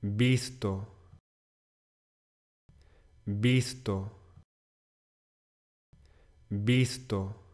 visto, visto, visto.